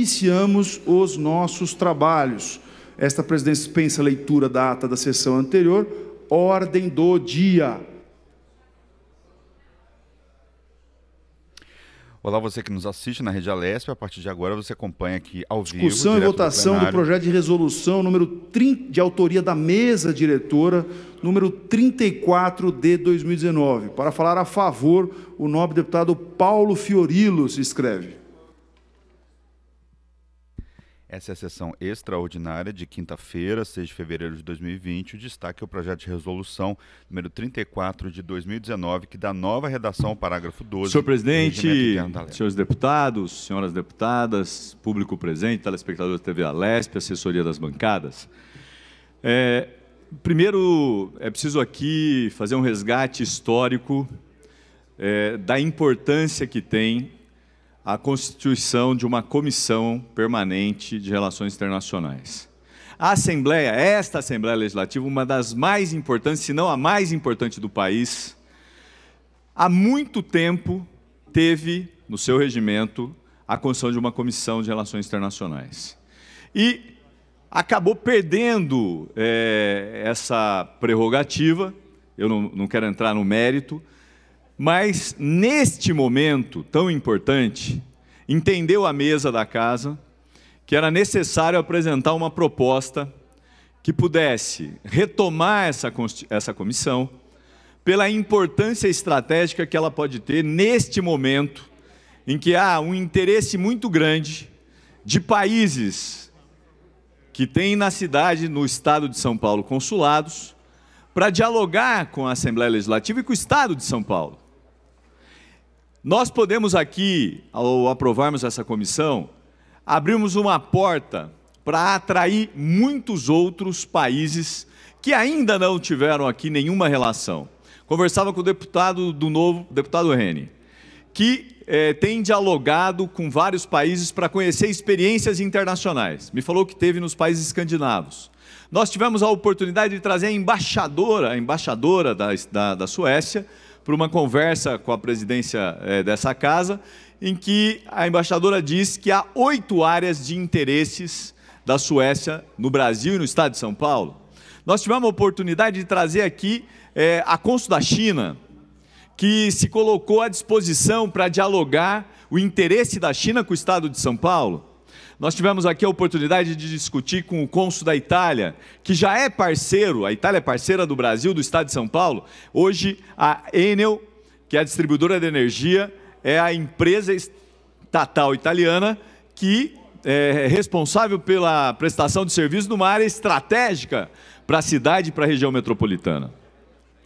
iniciamos os nossos trabalhos. Esta presidência dispensa a leitura da ata da sessão anterior, ordem do dia. Olá, você que nos assiste na Rede Alesp. A partir de agora você acompanha aqui ao vivo. Discussão e votação do, do, projeto de resolução número 30, de autoria da mesa diretora, número 34 de 2019. Para falar a favor, o nobre deputado Paulo Fiorilo se escreve. Essa é a sessão extraordinária de quinta-feira, 6 de fevereiro de 2020. O destaque é o projeto de resolução número 34 de 2019, que dá nova redação ao parágrafo 12. Senhor presidente, senhores deputados, senhoras deputadas, público presente, telespectadores da TV Alesp, assessoria das bancadas. É, primeiro, é preciso aqui fazer um resgate histórico é, da importância que tem a constituição de uma comissão permanente de relações internacionais. A Assembleia, esta Assembleia Legislativa, uma das mais importantes, se não a mais importante do país, há muito tempo teve no seu regimento a construção de uma comissão de relações internacionais. E acabou perdendo é, essa prerrogativa, eu não, não quero entrar no mérito, mas neste momento tão importante, entendeu a mesa da casa que era necessário apresentar uma proposta que pudesse retomar essa, essa comissão pela importância estratégica que ela pode ter neste momento em que há um interesse muito grande de países que têm na cidade, no estado de São Paulo, consulados, para dialogar com a Assembleia Legislativa e com o estado de São Paulo. Nós podemos aqui, ao aprovarmos essa comissão, abrirmos uma porta para atrair muitos outros países que ainda não tiveram aqui nenhuma relação. Conversava com o deputado do novo, deputado Rene, que é, tem dialogado com vários países para conhecer experiências internacionais. Me falou que teve nos países escandinavos. Nós tivemos a oportunidade de trazer a embaixadora, a embaixadora da, da, da Suécia, para uma conversa com a presidência é, dessa casa, em que a embaixadora diz que há oito áreas de interesses da Suécia no Brasil e no estado de São Paulo. Nós tivemos a oportunidade de trazer aqui é, a Consul da China, que se colocou à disposição para dialogar o interesse da China com o estado de São Paulo. Nós tivemos aqui a oportunidade de discutir com o cônsul da Itália, que já é parceiro, a Itália é parceira do Brasil, do Estado de São Paulo. Hoje, a Enel, que é a distribuidora de energia, é a empresa estatal italiana que é responsável pela prestação de serviço numa área estratégica para a cidade e para a região metropolitana.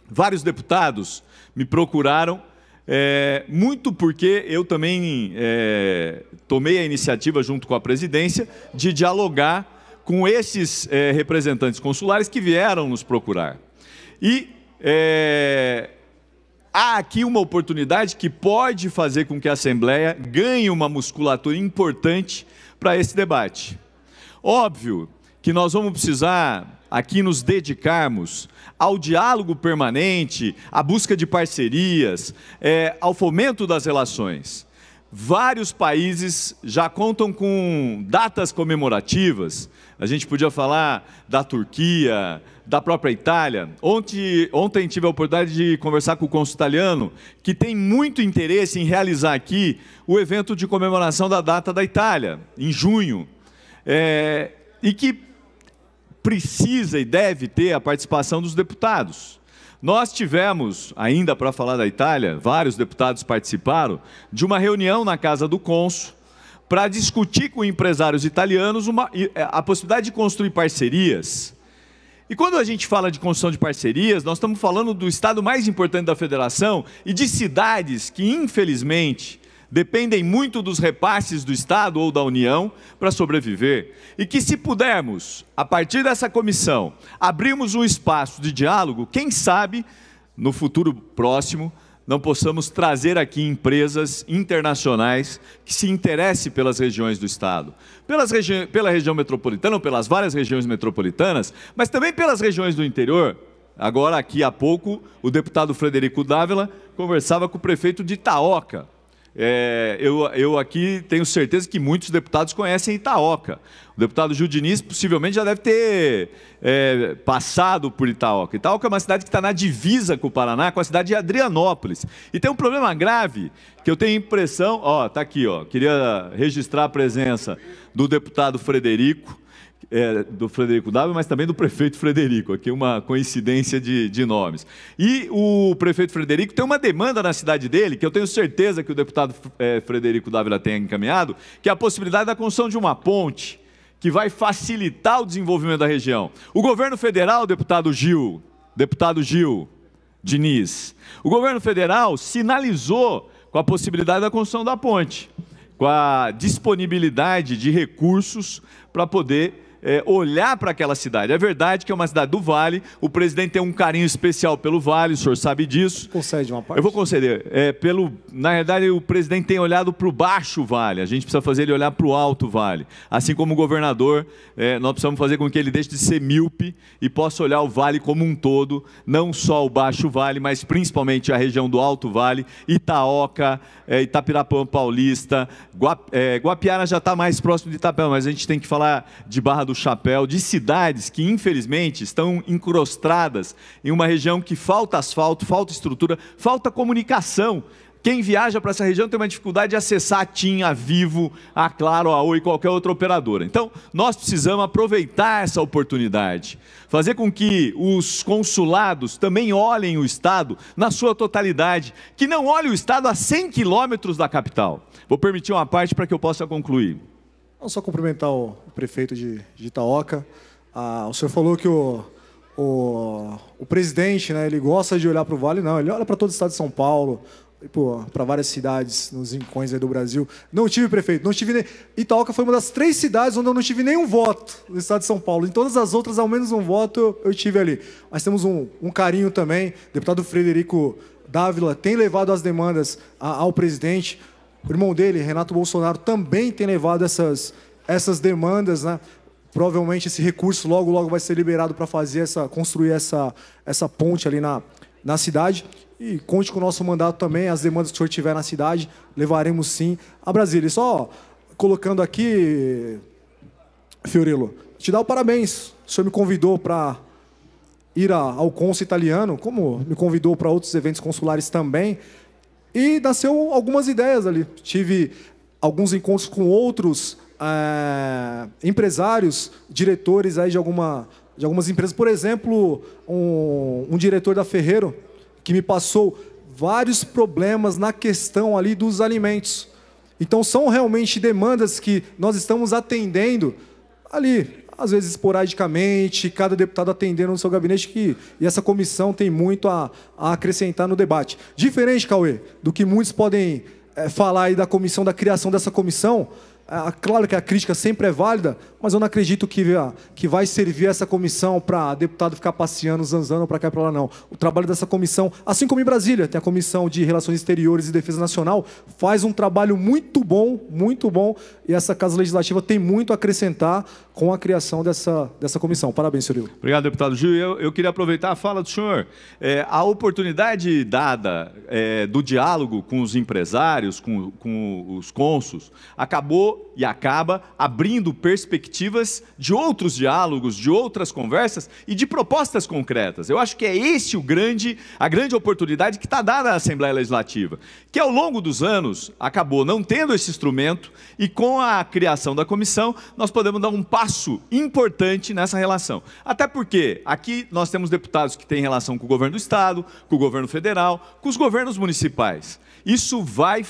Vários deputados me procuraram é, muito porque eu também é, tomei a iniciativa, junto com a presidência, de dialogar com esses é, representantes consulares que vieram nos procurar. E é, há aqui uma oportunidade que pode fazer com que a Assembleia ganhe uma musculatura importante para esse debate. Óbvio que nós vamos precisar aqui nos dedicarmos ao diálogo permanente, à busca de parcerias, é, ao fomento das relações. Vários países já contam com datas comemorativas. A gente podia falar da Turquia, da própria Itália. Ontem, ontem tive a oportunidade de conversar com o Consul italiano, que tem muito interesse em realizar aqui o evento de comemoração da data da Itália, em junho. É, e que precisa e deve ter a participação dos deputados. Nós tivemos, ainda para falar da Itália, vários deputados participaram de uma reunião na casa do Consul para discutir com empresários italianos uma, é, a possibilidade de construir parcerias. E quando a gente fala de construção de parcerias, nós estamos falando do estado mais importante da federação e de cidades que, infelizmente, dependem muito dos repasses do Estado ou da União para sobreviver, e que se pudermos, a partir dessa comissão, abrirmos um espaço de diálogo, quem sabe, no futuro próximo, não possamos trazer aqui empresas internacionais que se interessem pelas regiões do Estado, pelas regi pela região metropolitana ou pelas várias regiões metropolitanas, mas também pelas regiões do interior. Agora, aqui há pouco, o deputado Frederico Dávila conversava com o prefeito de Itaoca, é, eu, eu, aqui tenho certeza que muitos deputados conhecem Itaoca. O deputado Gil possivelmente já deve ter é, passado por Itaoca. Itaoca é uma cidade que está na divisa com o Paraná, com a cidade de Adrianópolis. E tem um problema grave que eu tenho impressão. Ó, está aqui, ó. Queria registrar a presença do deputado Frederico, é, do Frederico W., mas também do prefeito Frederico, aqui uma coincidência de, de nomes. E o prefeito Frederico tem uma demanda na cidade dele, que eu tenho certeza que o deputado é, Frederico Dávila tem encaminhado, que é a possibilidade da construção de uma ponte que vai facilitar o desenvolvimento da região. O governo federal, deputado Gil, deputado Gil Diniz, o governo federal sinalizou com a possibilidade da construção da ponte, com a disponibilidade de recursos para poder é, olhar para aquela cidade. É verdade que é uma cidade do Vale, o presidente tem um carinho especial pelo Vale, o senhor sabe disso. Concede uma parte? Eu vou conceder. É, pelo, na verdade, o presidente tem olhado para o baixo Vale, a gente precisa fazer ele olhar para o alto Vale. Assim como o governador, é, nós precisamos fazer com que ele deixe de ser míope e possa olhar o Vale como um todo, não só o baixo Vale, mas principalmente a região do alto Vale, Itaoca, é, Itapirapã Paulista, Guap, é, Guapiara já está mais próximo de Itapirapã, mas a gente tem que falar de Barra do o chapéu de cidades que, infelizmente, estão encrostadas em uma região que falta asfalto, falta estrutura, falta comunicação. Quem viaja para essa região tem uma dificuldade de acessar a TIM, a Vivo, a Claro, a Oi, qualquer outra operadora. Então, nós precisamos aproveitar essa oportunidade, fazer com que os consulados também olhem o Estado na sua totalidade, que não olhe o Estado a 100 quilômetros da capital. Vou permitir uma parte para que eu possa concluir. Não só cumprimentar o prefeito de, de Itaoca. Ah, o senhor falou que o, o, o presidente, né, ele gosta de olhar para o Vale, não, ele olha para todo o estado de São Paulo, para várias cidades nos rincões do Brasil. Não tive prefeito, não tive nem... Itaoca foi uma das três cidades onde eu não tive nenhum voto no estado de São Paulo. Em todas as outras, ao menos um voto eu, eu tive ali. Mas temos um, um carinho também. O deputado Frederico Dávila tem levado as demandas a, ao presidente. O irmão dele, Renato Bolsonaro, também tem levado essas, essas demandas, né? Provavelmente esse recurso logo, logo vai ser liberado para fazer essa, construir essa, essa ponte ali na, na cidade. E conte com o nosso mandato também, as demandas que o senhor tiver na cidade, levaremos sim a Brasília. E só colocando aqui, Fiorello, te dar o parabéns. O senhor me convidou para ir ao Consul italiano, como me convidou para outros eventos consulares também. E nasceu algumas ideias ali. Tive alguns encontros com outros é, empresários, diretores aí de, alguma, de algumas empresas. Por exemplo, um, um diretor da Ferreiro que me passou vários problemas na questão ali dos alimentos. Então são realmente demandas que nós estamos atendendo ali às vezes esporadicamente, cada deputado atendendo no seu gabinete, que, e essa comissão tem muito a, a acrescentar no debate. Diferente, Cauê, do que muitos podem é, falar aí da comissão, da criação dessa comissão, é, é claro que a crítica sempre é válida, mas eu não acredito que, ah, que vai servir essa comissão para deputado ficar passeando, zanzando para cá e para lá, não. O trabalho dessa comissão, assim como em Brasília, tem a Comissão de Relações Exteriores e Defesa Nacional, faz um trabalho muito bom, muito bom, e essa Casa Legislativa tem muito a acrescentar com a criação dessa, dessa comissão. Parabéns, senhor Lilo. Obrigado, deputado Gil. Eu, eu, queria aproveitar a fala do senhor. É, a oportunidade dada é, do diálogo com os empresários, com, com os consos, acabou e acaba abrindo perspectivas de outros diálogos, de outras conversas e de propostas concretas. Eu acho que é esse o grande, a grande oportunidade que está dada à Assembleia Legislativa, que ao longo dos anos acabou não tendo esse instrumento e com a criação da comissão nós podemos dar um passo importante nessa relação. Até porque aqui nós temos deputados que têm relação com o governo do estado, com o governo federal, com os governos municipais. Isso vai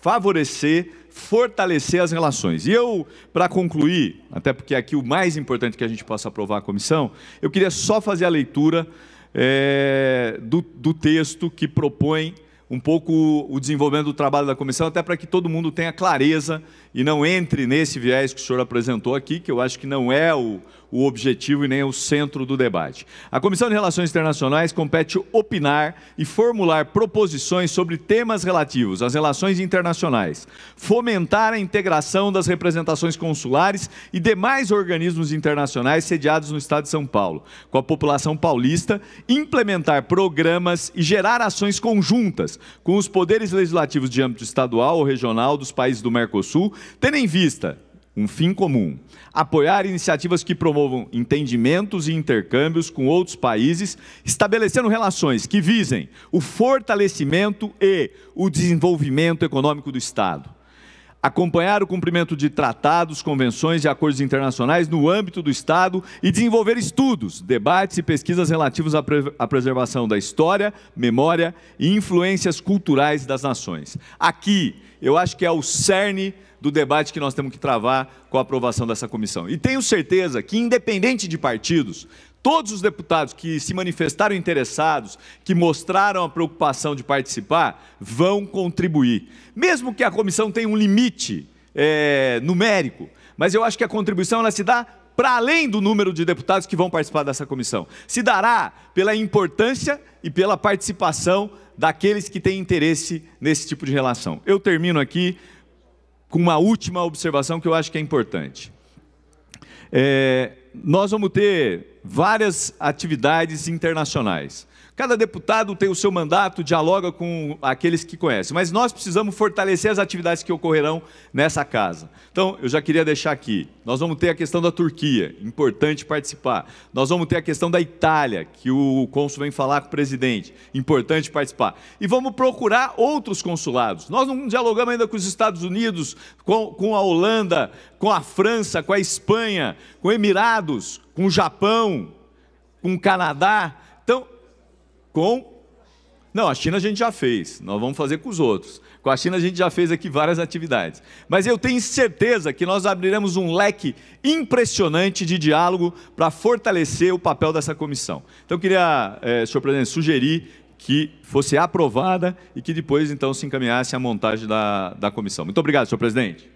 favorecer fortalecer as relações. E eu, para concluir, até porque é aqui o mais importante que a gente possa aprovar a comissão, eu queria só fazer a leitura é, do, do texto que propõe um pouco o desenvolvimento do trabalho da comissão, até para que todo mundo tenha clareza e não entre nesse viés que o senhor apresentou aqui, que eu acho que não é o, o objetivo e nem o centro do debate. A Comissão de Relações Internacionais compete opinar e formular proposições sobre temas relativos às relações internacionais, fomentar a integração das representações consulares e demais organismos internacionais sediados no Estado de São Paulo, com a população paulista, implementar programas e gerar ações conjuntas com os poderes legislativos de âmbito estadual ou regional dos países do Mercosul, tendo em vista um fim comum: apoiar iniciativas que promovam entendimentos e intercâmbios com outros países, estabelecendo relações que visem o fortalecimento e o desenvolvimento econômico do Estado acompanhar o cumprimento de tratados, convenções e acordos internacionais no âmbito do Estado e desenvolver estudos, debates e pesquisas relativos à, pre à preservação da história, memória e influências culturais das nações. Aqui, eu acho que é o cerne do debate que nós temos que travar com a aprovação dessa comissão. E tenho certeza que, independente de partidos, Todos os deputados que se manifestaram interessados, que mostraram a preocupação de participar, vão contribuir. Mesmo que a comissão tenha um limite é, numérico, mas eu acho que a contribuição ela se dá para além do número de deputados que vão participar dessa comissão. Se dará pela importância e pela participação daqueles que têm interesse nesse tipo de relação. Eu termino aqui com uma última observação que eu acho que é importante. É, nós vamos ter várias atividades internacionais. Cada deputado tem o seu mandato, dialoga com aqueles que conhece, mas nós precisamos fortalecer as atividades que ocorrerão nessa casa. Então, eu já queria deixar aqui. Nós vamos ter a questão da Turquia, importante participar. Nós vamos ter a questão da Itália, que o cônsul vem falar com o presidente, importante participar. E vamos procurar outros consulados. Nós não dialogamos ainda com os Estados Unidos, com, com a Holanda, com a França, com a Espanha, com Emirados, com o Japão, com o Canadá. Então, com. Não, a China a gente já fez, nós vamos fazer com os outros. Com a China a gente já fez aqui várias atividades. Mas eu tenho certeza que nós abriremos um leque impressionante de diálogo para fortalecer o papel dessa comissão. Então eu queria, é, senhor presidente, sugerir que fosse aprovada e que depois então se encaminhasse a montagem da, da comissão. Muito obrigado, senhor presidente.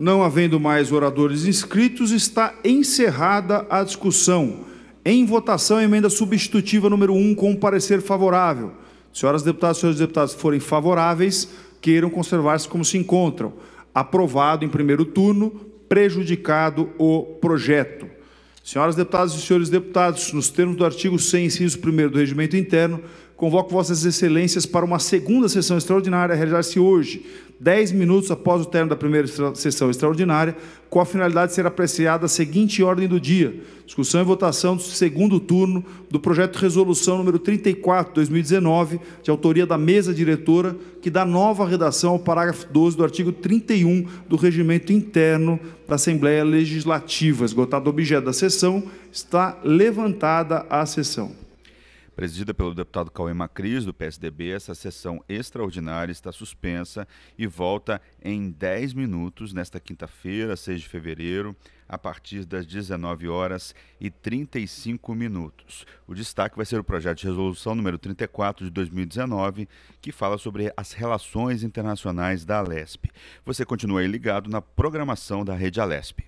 Não havendo mais oradores inscritos, está encerrada a discussão. Em votação, emenda substitutiva número 1 com parecer favorável. Senhoras deputadas e senhores deputados forem favoráveis, queiram conservar-se como se encontram. Aprovado em primeiro turno, prejudicado o projeto. Senhoras deputadas e senhores deputados, nos termos do artigo 100, inciso 1 do Regimento Interno, convoco Vossas Excelências para uma segunda sessão extraordinária a realizar-se hoje, 10 minutos após o término da primeira sessão extraordinária, com a finalidade de ser apreciada a seguinte ordem do dia: discussão e votação do segundo turno do projeto de resolução número 34 2019, de autoria da mesa diretora, que dá nova redação ao parágrafo 12 do artigo 31 do regimento interno da Assembleia Legislativa. Esgotado o objeto da sessão, está levantada a sessão. Presidida pelo deputado Cauê Macris, do PSDB, essa sessão extraordinária está suspensa e volta em 10 minutos, nesta quinta-feira, 6 de fevereiro, a partir das 19 horas e 35 minutos. O destaque vai ser o projeto de resolução número 34 de 2019, que fala sobre as relações internacionais da Alesp. Você continua aí ligado na programação da Rede Alesp.